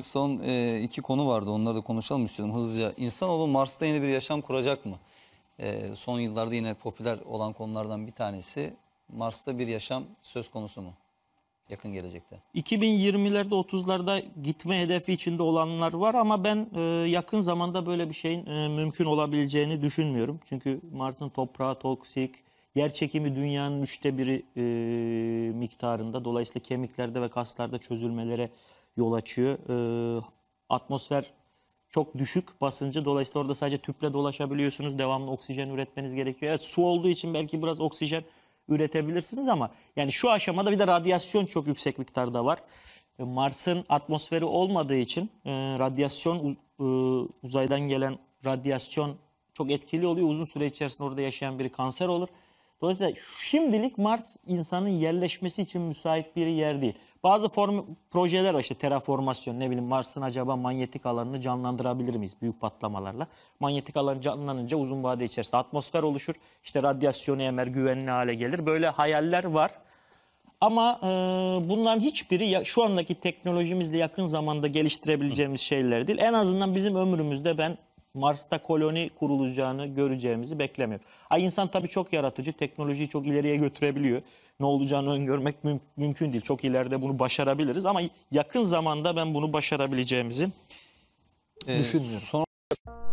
Son e, iki konu vardı. Onları da konuşalım istiyorum hızlıca. İnsanoğlu Mars'ta yeni bir yaşam kuracak mı? E, son yıllarda yine popüler olan konulardan bir tanesi. Mars'ta bir yaşam söz konusu mu? Yakın gelecekte. 2020'lerde 30'larda gitme hedefi içinde olanlar var ama ben e, yakın zamanda böyle bir şeyin mümkün olabileceğini düşünmüyorum. Çünkü Mars'ın toprağı toksik, yer çekimi dünyanın üçte biri e, miktarında. Dolayısıyla kemiklerde ve kaslarda çözülmelere yol açıyor. E, atmosfer çok düşük basıncı. Dolayısıyla orada sadece tüple dolaşabiliyorsunuz. Devamlı oksijen üretmeniz gerekiyor. Evet su olduğu için belki biraz oksijen üretebilirsiniz ama yani şu aşamada bir de radyasyon çok yüksek miktarda var. Ee, Mars'ın atmosferi olmadığı için e, radyasyon e, uzaydan gelen radyasyon çok etkili oluyor. Uzun süre içerisinde orada yaşayan biri kanser olur. Dolayısıyla şimdilik Mars insanın yerleşmesi için müsait bir yer değil. Bazı form projeler var işte terraformasyon ne bileyim Mars'ın acaba manyetik alanını canlandırabilir miyiz büyük patlamalarla? Manyetik alan canlanınca uzun vade içerisinde atmosfer oluşur. İşte radyasyonu emer güvenli hale gelir. Böyle hayaller var. Ama e, bunların hiçbiri ya, şu andaki teknolojimizle yakın zamanda geliştirebileceğimiz şeyler değil. En azından bizim ömrümüzde ben Mars'ta koloni kurulacağını göreceğimizi beklemiyor. Ay insan tabii çok yaratıcı, teknolojiyi çok ileriye götürebiliyor. Ne olacağını öngörmek müm- mümkün değil. Çok ileride bunu başarabiliriz ama yakın zamanda ben bunu başarabileceğimizi ee, düşünmüyorum. Son